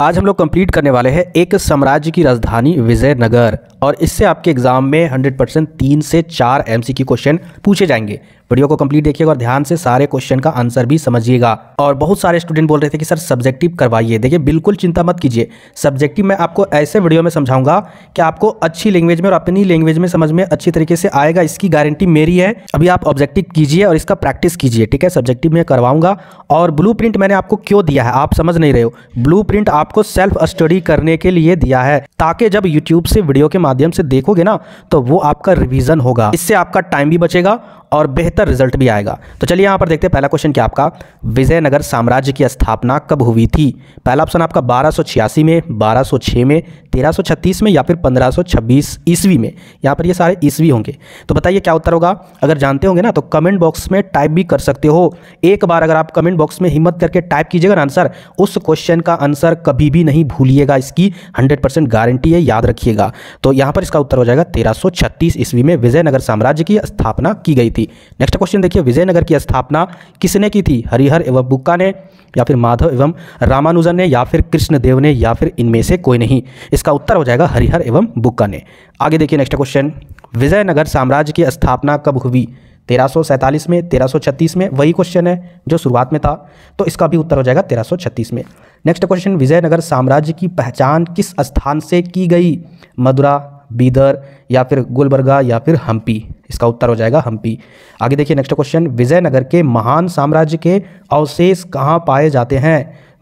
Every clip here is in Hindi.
आज हम लोग कंप्लीट करने वाले हैं एक साम्राज्य की राजधानी विजयनगर और इससे आपके एग्जाम में 100 परसेंट तीन से चार एम क्वेश्चन पूछे जाएंगे वीडियो को कंप्लीट देखिएगा और ध्यान से सारे क्वेश्चन का आंसर भी समझिएगा और बहुत सारे स्टूडेंट बोल रहे थे कि सर सब्जेक्टिव करवाइए देखिए बिल्कुल चिंता मत कीजिए सब्जेक्टिव मैं आपको ऐसे वीडियो में समझाऊंगा कि आपको अच्छी लैंग्वेज में और अपनी लैंग्वेज में समझ में अच्छी तरीके से आएगा इसकी गारंटी मेरी है अभी आप ऑब्जेक्टिव कीजिए और इसका प्रैक्टिस कीजिए ठीक है सब्जेक्टिव में करवाऊंगा और ब्लू मैंने आपको क्यों दिया है आप समझ नहीं रहे हो ब्लू आपको सेल्फ स्टडी करने के लिए दिया है ताकि जब यूट्यूब से वीडियो के माध्यम से देखोगे ना तो वो आपका रिविज़न होगा इससे आपका टाइम भी बचेगा और बेहतर रिजल्ट भी आएगा तो चलिए यहाँ पर देखते हैं पहला क्वेश्चन क्या आपका विजयनगर साम्राज्य की स्थापना कब हुई थी पहला ऑप्शन आपका 1286 में 1206 में 1336 में या फिर 1526 ईस्वी में यहाँ पर ये सारे ईस्वी होंगे तो बताइए क्या उत्तर होगा अगर जानते होंगे ना तो कमेंट बॉक्स में टाइप भी कर सकते हो एक बार अगर आप कमेंट बॉक्स में हिम्मत करके टाइप कीजिएगा ना आंसर उस क्वेश्चन का आंसर कभी भी नहीं भूलिएगा इसकी हंड्रेड गारंटी है याद रखिएगा तो यहाँ पर इसका उत्तर हो जाएगा तेरह ईस्वी में विजयनगर साम्राज्य की स्थापना की गई थी थी नेक्स्ट क्वेश्चन देखिए विजयनगर की स्थापना किसने की थी हरिहर एवं बुक्का ने या फिर माधव एवं रामानुजन ने या फिर कृष्णदेव ने या फिर इनमें से कोई नहीं इसका उत्तर हो जाएगा हरिहर एवं बुक्का ने आगे देखिए नेक्स्ट क्वेश्चन विजयनगर साम्राज्य की स्थापना कब हुई तेरह में तेरह में वही क्वेश्चन है जो शुरुआत में था तो इसका भी उत्तर हो जाएगा तेरह में नेक्स्ट क्वेश्चन विजयनगर साम्राज्य की पहचान किस स्थान से की गई मदुरा बीदर या फिर गुलबर्गा या फिर हम्पी इसका उत्तर हो जाएगा हम्पी आगे देखिए नेक्स्ट क्वेश्चन विजयनगर के महान साम्राज्य के अवशेष कहाँ पाए जाते हैं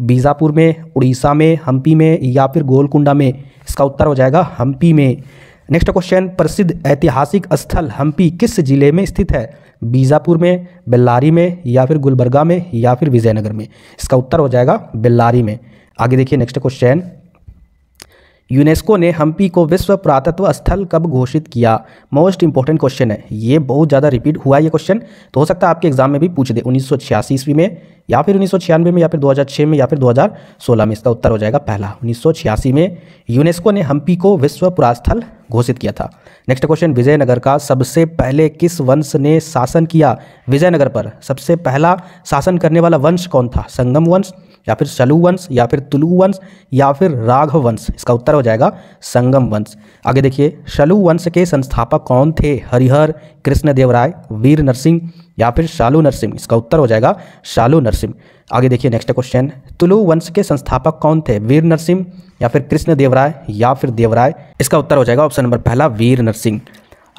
बीजापुर में उड़ीसा में हम्पी में या फिर गोलकुंडा में इसका उत्तर हो जाएगा हम्पी में नेक्स्ट क्वेश्चन प्रसिद्ध ऐतिहासिक स्थल हम्पी किस जिले में स्थित है बीजापुर में बेल्लारी में या फिर गुलबर्गा में या फिर विजयनगर में इसका उत्तर हो जाएगा बेल्लारी में आगे देखिए नेक्स्ट क्वेश्चन यूनेस्को ने हम्पी को विश्व पुरातत्व स्थल कब घोषित किया मोस्ट इंपॉर्टेंट क्वेश्चन है ये बहुत ज़्यादा रिपीट हुआ ये क्वेश्चन तो हो सकता है आपके एग्जाम में भी पूछ दे उन्नीस ईस्वी में या फिर उन्नीस में या फिर 2006 में या फिर 2016 में इसका उत्तर हो जाएगा पहला उन्नीस में यूनेस्को ने हम्पी को विश्व पुरास्थल घोषित किया था नेक्स्ट क्वेश्चन विजयनगर का सबसे पहले किस वंश ने शासन किया विजयनगर पर सबसे पहला शासन करने वाला वंश कौन था संगम वंश या फिर सलू वंश या फिर तुलु वंश या फिर राघव वंश इसका उत्तर हो जाएगा संगम वंश आगे देखिए शलु वंश के संस्थापक कौन थे हरिहर कृष्णदेव राय वीर नरसिंह या फिर शालू नरसिंह इसका उत्तर हो जाएगा शालू नरसिंह आगे देखिए नेक्स्ट क्वेश्चन तुलु वंश के संस्थापक कौन थे वीर नरसिंह या फिर कृष्ण देवराय या फिर देवराय इसका उत्तर हो जाएगा ऑप्शन नंबर पहला वीर नरसिंह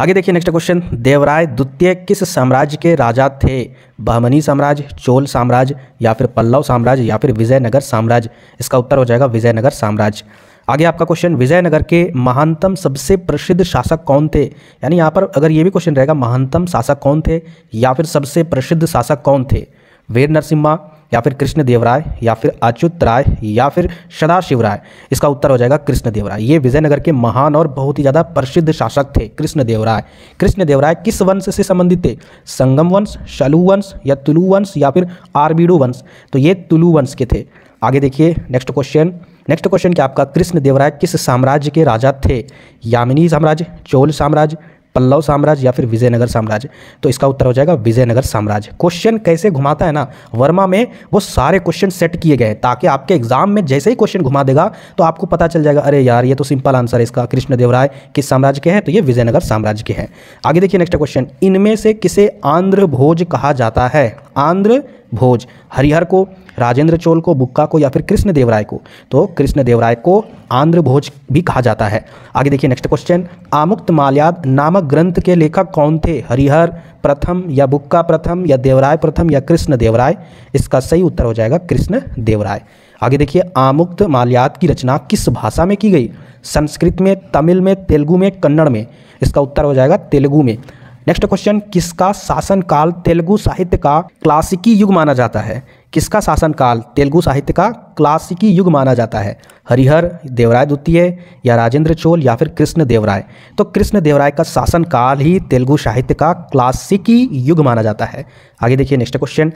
आगे देखिए नेक्स्ट क्वेश्चन देवराय द्वितीय किस साम्राज्य के राजा थे बहमनी साम्राज्य चोल साम्राज्य या फिर पल्लव साम्राज्य या फिर विजयनगर साम्राज्य इसका उत्तर हो जाएगा विजयनगर साम्राज्य आगे आपका क्वेश्चन विजयनगर के महानतम सबसे प्रसिद्ध शासक कौन थे यानी यहाँ पर अगर ये भी क्वेश्चन रहेगा महानतम शासक कौन थे या फिर सबसे प्रसिद्ध शासक कौन थे वीर नरसिम्हा या फिर कृष्ण देवराय या फिर अच्युत राय या फिर सदाशिव राय इसका उत्तर हो जाएगा कृष्ण देवराय ये विजयनगर के महान और बहुत ही ज़्यादा प्रसिद्ध शासक थे कृष्ण देवराय कृष्ण देवराय किस वंश से संबंधित थे संगम वंश शलु वंश या तुलु वंश या फिर आरबीडू वंश तो ये तुलु वंश के थे आगे देखिए नेक्स्ट क्वेश्चन नेक्स्ट क्वेश्चन क्या आपका कृष्ण देवराय किस साम्राज्य के राजा थे यामिनी साम्राज्य चोल साम्राज्य पल्लव साम्राज्य या फिर विजयनगर साम्राज्य तो इसका उत्तर हो जाएगा विजयनगर साम्राज्य क्वेश्चन कैसे घुमाता है ना वर्मा में वो सारे क्वेश्चन सेट किए गए ताकि आपके एग्जाम में जैसे ही क्वेश्चन घुमा देगा तो आपको पता चल जाएगा अरे यार ये तो सिंपल आंसर है इसका कृष्णदेव राय किस साम्राज्य के हैं तो ये विजयनगर साम्राज्य के हैं आगे देखिए नेक्स्ट क्वेश्चन इनमें से किसे आंध्र भोज कहा जाता है आंध्र भोज हरिहर को राजेंद्र चोल को बुक्का को या फिर कृष्ण देवराय को तो कृष्ण देवराय को आंध्र भोज भी कहा जाता है आगे देखिए नेक्स्ट क्वेश्चन आमुक्त माल्याद नामक ग्रंथ के लेखक कौन थे हरिहर प्रथम या बुक्का प्रथम या देवराय प्रथम या कृष्ण देवराय इसका सही उत्तर हो जाएगा कृष्ण देवराय आगे देखिए आमुक्त माल्याद की रचना किस भाषा में की गई संस्कृत में तमिल में तेलुगु में कन्नड़ में इसका उत्तर हो जाएगा तेलुगु में नेक्स्ट क्वेश्चन किसका शासनकाल तेलुगु साहित्य का क्लासिकी युग माना जाता है किसका शासनकाल तेलुगु साहित्य का क्लासिकी युग माना जाता है हरिहर देवराय द्वितीय या राजेंद्र चोल या फिर कृष्ण देवराय तो कृष्ण देवराय का शासनकाल ही तेलुगु साहित्य का क्लासिकी युग माना जाता है आगे देखिए नेक्स्ट क्वेश्चन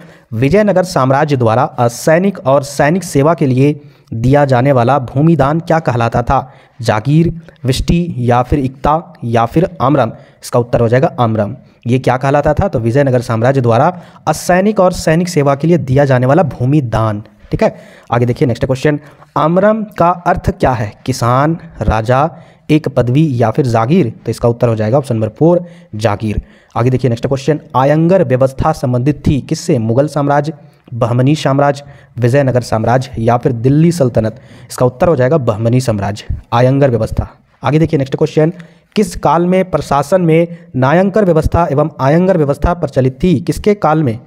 विजयनगर साम्राज्य द्वारा असैनिक और सैनिक सेवा के लिए दिया जाने वाला भूमिदान क्या कहलाता था जागीर विष्टि या फिर इकता या फिर आम्रम इसका उत्तर हो जाएगा आम्रम ये क्या कहलाता था तो विजयनगर साम्राज्य द्वारा असैनिक और सैनिक सेवा के लिए दिया जाने वाला भूमिदान ठीक है आगे देखिए नेक्स्ट क्वेश्चन आम्रम का अर्थ क्या है किसान राजा एक पदवी या फिर जागीर तो इसका उत्तर हो जाएगा ऑप्शन नंबर फोर जागीर आगे देखिए नेक्स्ट क्वेश्चन आयंगर व्यवस्था संबंधित थी किससे मुगल साम्राज्य बहमनी साम्राज्य विजयनगर साम्राज्य या फिर दिल्ली सल्तनत इसका उत्तर हो जाएगा बहमनी साम्राज्य आयंगर व्यवस्था आगे देखिए नेक्स्ट क्वेश्चन किस काल में प्रशासन में नायंकर व्यवस्था एवं आयंगर व्यवस्था प्रचलित थी किसके काल में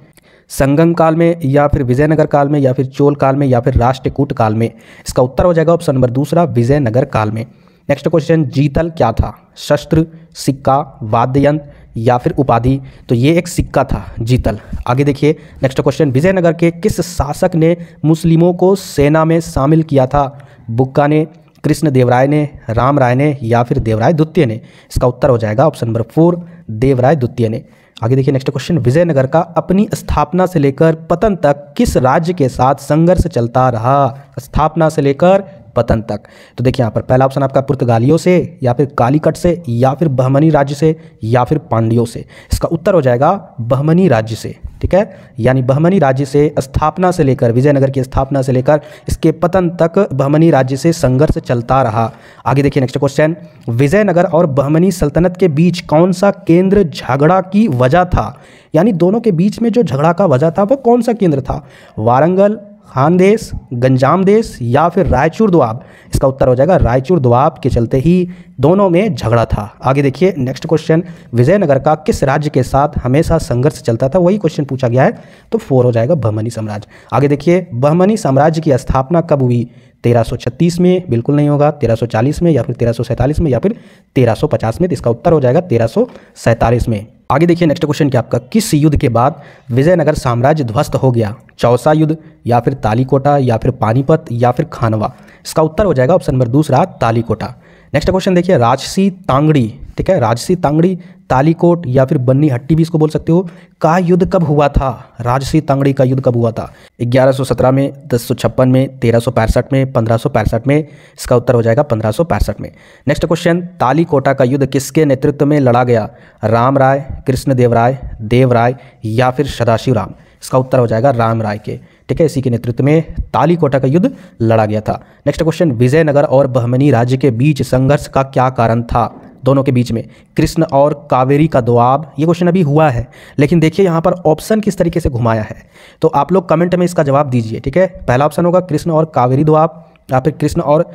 संगम काल में या फिर विजयनगर काल में या फिर चोल काल में या फिर राष्ट्रकूट काल में इसका उत्तर हो जाएगा ऑप्शन नंबर दूसरा विजयनगर काल में नेक्स्ट क्वेश्चन जीतल क्या था शस्त्र सिक्का वाद्य यंत्र या फिर उपाधि तो ये एक सिक्का था जीतल आगे देखिए नेक्स्ट क्वेश्चन विजयनगर के किस शासक ने मुस्लिमों को सेना में शामिल किया था बुक्का ने कृष्ण देवराय ने राम राय ने या फिर देवराय द्वितीय ने इसका उत्तर हो जाएगा ऑप्शन नंबर फोर देवराय द्वितीय ने आगे देखिए नेक्स्ट क्वेश्चन विजयनगर का अपनी स्थापना से लेकर पतन तक किस राज्य के साथ संघर्ष चलता रहा स्थापना से लेकर पतन तक तो देखिए यहाँ पर पहला ऑप्शन आपका पुर्तगालियों से या फिर कालीकट से या फिर बहमनी राज्य से या फिर पांडियों से इसका उत्तर हो जाएगा बहमनी राज्य से ठीक है यानी बहमनी राज्य से स्थापना से लेकर विजयनगर की स्थापना से लेकर इसके पतन तक बहमनी राज्य से संघर्ष चलता रहा आगे देखिए नेक्स्ट क्वेश्चन विजयनगर और बहमनी सल्तनत के बीच कौन सा केंद्र झगड़ा की वजह था यानी दोनों के बीच में जो झगड़ा का वजह था वह कौन सा केंद्र था वारंगल खान देश गंजाम देश या फिर रायचूर दुआब इसका उत्तर हो जाएगा रायचूर दुआब के चलते ही दोनों में झगड़ा था आगे देखिए नेक्स्ट क्वेश्चन विजयनगर का किस राज्य के साथ हमेशा संघर्ष चलता था वही क्वेश्चन पूछा गया है तो फोर हो जाएगा बहमनी साम्राज्य आगे देखिए बहमनी साम्राज्य की स्थापना कब हुई 1336 में बिल्कुल नहीं होगा 1340 में या फिर 1347 में या फिर 1350 में तो इसका उत्तर हो जाएगा 1347 में आगे देखिए नेक्स्ट क्वेश्चन क्या आपका किस युद्ध के बाद विजयनगर साम्राज्य ध्वस्त हो गया चौसा युद्ध या फिर तालीकोटा या फिर पानीपत या फिर खानवा इसका उत्तर हो जाएगा ऑप्शन नंबर दूसरा तालीकोटा नेक्स्ट क्वेश्चन देखिए राजसी तांगड़ी ठीक है राजसी तांगड़ी तालीकोट या फिर बन्नी हट्टी भी इसको बोल सकते हो का युद्ध कब हुआ था राजसी तांगड़ी का युद्ध कब हुआ था 1117 में दस में तेरह में पंद्रह में इसका उत्तर हो जाएगा पंद्रह में नेक्स्ट क्वेश्चन तालीकोटा का युद्ध किसके नेतृत्व में लड़ा गया राम राय कृष्णदेव राय देव राय या फिर सदाशिव राम इसका उत्तर हो जाएगा राम राय के ठीक है इसी के नेतृत्व में तालीकोटा का युद्ध लड़ा गया था नेक्स्ट क्वेश्चन विजयनगर और बहमनी राज्य के बीच संघर्ष का क्या कारण था दोनों के बीच में कृष्ण और कावेरी का दुआब ये क्वेश्चन अभी हुआ है लेकिन देखिए यहाँ पर ऑप्शन किस तरीके से घुमाया है तो आप लोग कमेंट में इसका जवाब दीजिए ठीक है पहला ऑप्शन होगा कृष्ण और कावेरी दुआब या फिर कृष्ण और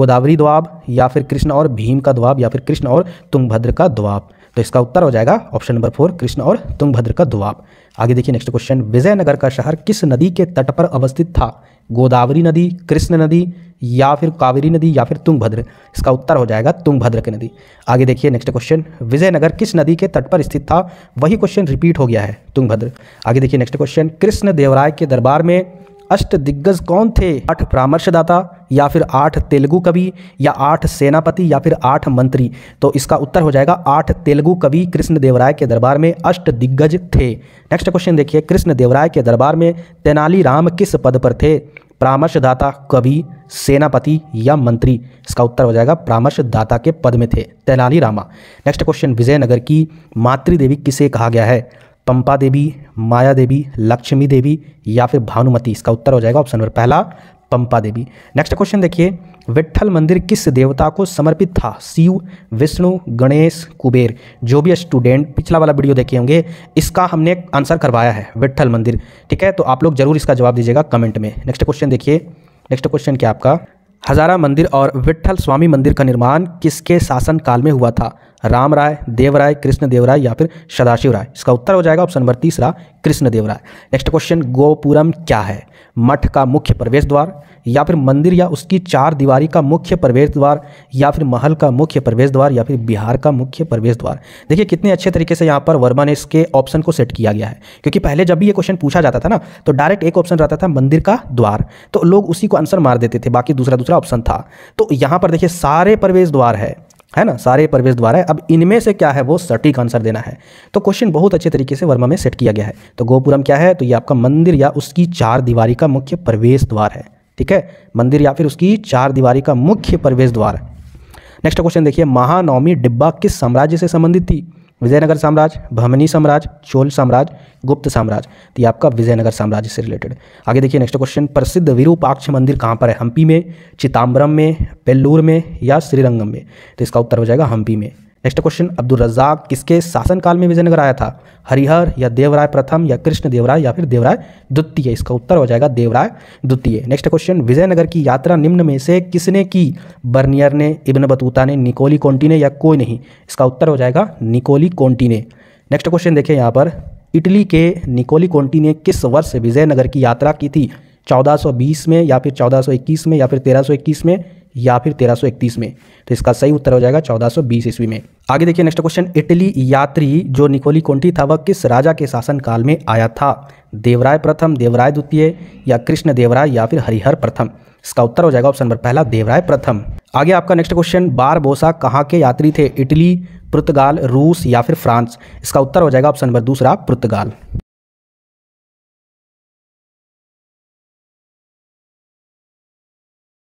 गोदावरी द्वाब या फिर कृष्ण और भीम का द्वाब या फिर कृष्ण और तुंगभद्र का दुआब तो इसका उत्तर हो जाएगा ऑप्शन नंबर फोर कृष्ण और तुंगभद्र का दुआब आगे देखिए नेक्स्ट क्वेश्चन विजयनगर का शहर किस नदी के तट पर अवस्थित था गोदावरी नदी कृष्ण नदी या फिर कावेरी नदी या फिर तुंगभद्र इसका उत्तर हो जाएगा तुंगभद्र की नदी आगे देखिए नेक्स्ट क्वेश्चन विजयनगर किस नदी के तट पर स्थित था वही क्वेश्चन रिपीट हो गया है तुंगभद्र आगे देखिए नेक्स्ट क्वेश्चन कृष्ण देवराय के दरबार में अष्ट दिग्गज कौन थे आठ परामर्शदाता या फिर आठ तेलुगु कवि या आठ सेनापति या फिर आठ मंत्री तो इसका उत्तर हो जाएगा आठ तेलुगु कवि कृष्ण देवराय के दरबार में अष्ट दिग्गज थे नेक्स्ट क्वेश्चन देखिए कृष्ण देवराय के दरबार में तेनालीराम किस पद पर थे परामर्शदाता कवि सेनापति या मंत्री इसका उत्तर हो जाएगा परामर्शदाता के पद में थे तेनालीरामा नेक्स्ट क्वेश्चन विजयनगर की मातृदेवी किसे कहा गया है पंपा देवी माया देवी लक्ष्मी देवी या फिर भानुमति इसका उत्तर हो जाएगा ऑप्शन नंबर पहला पंपा देवी नेक्स्ट क्वेश्चन देखिए विट्ठल मंदिर किस देवता को समर्पित था शिव विष्णु गणेश कुबेर जो भी स्टूडेंट पिछला वाला वीडियो देखे होंगे इसका हमने आंसर करवाया है विट्ठल मंदिर ठीक है तो आप लोग जरूर इसका जवाब दीजिएगा कमेंट में नेक्स्ट क्वेश्चन देखिए नेक्स्ट क्वेश्चन क्या आपका हजारा मंदिर और विट्ठल स्वामी मंदिर का निर्माण किसके शासन काल में हुआ था राम राय देवराय कृष्ण देवराय या फिर सदाशिव राय इसका उत्तर हो जाएगा ऑप्शन नंबर तीसरा कृष्ण देवराय नेक्स्ट क्वेश्चन गोपुरम क्या है मठ का मुख्य प्रवेश द्वार या फिर मंदिर या उसकी चार दीवारी का मुख्य प्रवेश द्वार या फिर महल का मुख्य प्रवेश द्वार या फिर बिहार का मुख्य प्रवेश द्वार देखिए कितने अच्छे तरीके से यहाँ पर वर्मा ने इसके ऑप्शन को सेट किया गया है क्योंकि पहले जब भी ये क्वेश्चन पूछा जाता था ना तो डायरेक्ट एक ऑप्शन रहता था मंदिर का द्वार तो लोग उसी को आंसर मार देते थे बाकी दूसरा दूसरा ऑप्शन था तो यहाँ पर देखिए सारे प्रवेश द्वार है है ना सारे प्रवेश द्वार है अब इनमें से क्या है वो सटीक आंसर देना है तो क्वेश्चन बहुत अच्छे तरीके से वर्मा में सेट किया गया है तो गोपुरम क्या है तो ये आपका मंदिर या उसकी चार दीवारी का मुख्य प्रवेश द्वार है ठीक है मंदिर या फिर उसकी चार दीवारी का मुख्य प्रवेश द्वार नेक्स्ट क्वेश्चन देखिए महानवमी डिब्बा किस साम्राज्य से संबंधित थी विजयनगर साम्राज्य भमनी साम्राज्य चोल साम्राज्य गुप्त साम्राज्य तो ये आपका विजयनगर साम्राज्य से रिलेटेड आगे देखिए नेक्स्ट क्वेश्चन प्रसिद्ध विरूपाक्ष मंदिर कहाँ पर है हम्पी में चिताम्बरम में पेल्लूर में या श्रीरंगम में तो इसका उत्तर हो जाएगा हम्पी में नेक्स्ट क्वेश्चन अब्दुल रज्जाक किसके शासनकाल में विजयनगर आया था हरिहर या देवराय प्रथम या कृष्ण देवराय या फिर देवराय द्वितीय इसका उत्तर हो जाएगा देवराय द्वितीय नेक्स्ट क्वेश्चन विजयनगर की यात्रा निम्न में से किसने की बर्नियर ने इब्न बतूता ने निकोली कोंटी ने या कोई नहीं इसका उत्तर हो जाएगा निकोली कोंटी ने नेक्स्ट क्वेश्चन देखिए यहाँ पर इटली के निकोली कोंटी ने किस वर्ष विजयनगर की यात्रा की थी 1420 में या फिर 1421 में या फिर 1321 में या फिर 1331 में तो इसका सही उत्तर हो जाएगा 1420 ईस्वी में आगे देखिए नेक्स्ट क्वेश्चन इटली यात्री जो निकोली कोंटी था वह किस राजा के शासनकाल में आया था देवराय प्रथम देवराय द्वितीय या कृष्ण देवराय या फिर हरिहर प्रथम इसका उत्तर हो जाएगा ऑप्शन नंबर पहला देवराय प्रथम आगे आपका नेक्स्ट क्वेश्चन बार बोसा कहाँ के यात्री थे इटली पुर्तगाल रूस या फिर फ्रांस इसका उत्तर हो जाएगा ऑप्शन नंबर दूसरा पुर्तगाल